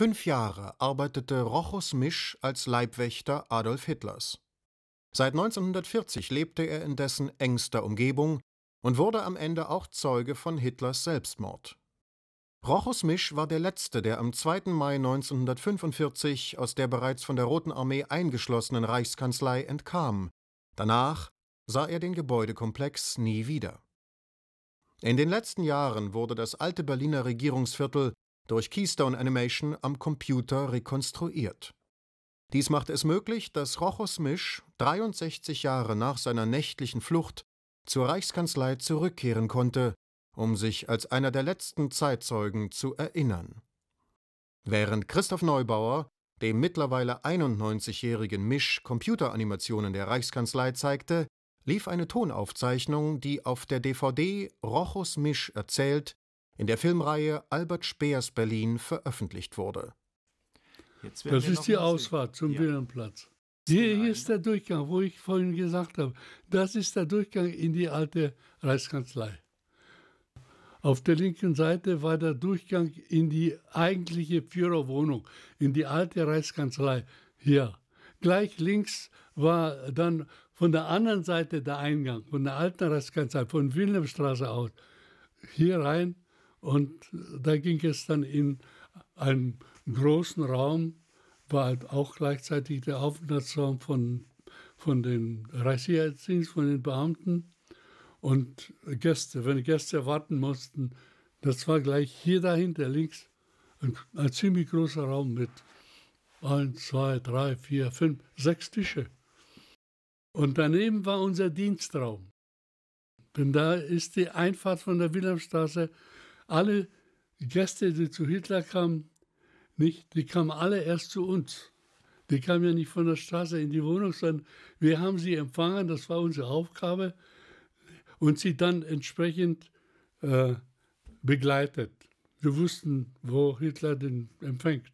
Fünf Jahre arbeitete Rochus Misch als Leibwächter Adolf Hitlers. Seit 1940 lebte er in dessen engster Umgebung und wurde am Ende auch Zeuge von Hitlers Selbstmord. Rochus Misch war der Letzte, der am 2. Mai 1945 aus der bereits von der Roten Armee eingeschlossenen Reichskanzlei entkam. Danach sah er den Gebäudekomplex nie wieder. In den letzten Jahren wurde das alte Berliner Regierungsviertel durch Keystone Animation am Computer rekonstruiert. Dies macht es möglich, dass Rochus Misch 63 Jahre nach seiner nächtlichen Flucht zur Reichskanzlei zurückkehren konnte, um sich als einer der letzten Zeitzeugen zu erinnern. Während Christoph Neubauer dem mittlerweile 91-jährigen Misch Computeranimationen der Reichskanzlei zeigte, lief eine Tonaufzeichnung, die auf der DVD Rochus Misch erzählt, in der Filmreihe Albert Speers Berlin veröffentlicht wurde. das ist die Ausfahrt zum ja. Wilhelmplatz. Hier, hier ist der Durchgang, wo ich vorhin gesagt habe. Das ist der Durchgang in die alte Reichskanzlei. Auf der linken Seite war der Durchgang in die eigentliche Führerwohnung, in die alte Reichskanzlei. Hier. Gleich links war dann von der anderen Seite der Eingang, von der alten Reichskanzlei, von Wilhelmstraße aus. Hier rein und da ging es dann in einem großen Raum, war halt auch gleichzeitig der Aufenthaltsraum von, von den Reichssicherheitsdienst, von den Beamten und Gäste. Wenn Gäste warten mussten, das war gleich hier dahinter links ein, ein ziemlich großer Raum mit 1, zwei, drei, vier, fünf, sechs Tische. Und daneben war unser Dienstraum. Denn da ist die Einfahrt von der Wilhelmstraße alle Gäste, die zu Hitler kamen, nicht, die kamen alle erst zu uns. Die kamen ja nicht von der Straße in die Wohnung, sondern wir haben sie empfangen, das war unsere Aufgabe, und sie dann entsprechend äh, begleitet. Wir wussten, wo Hitler den empfängt.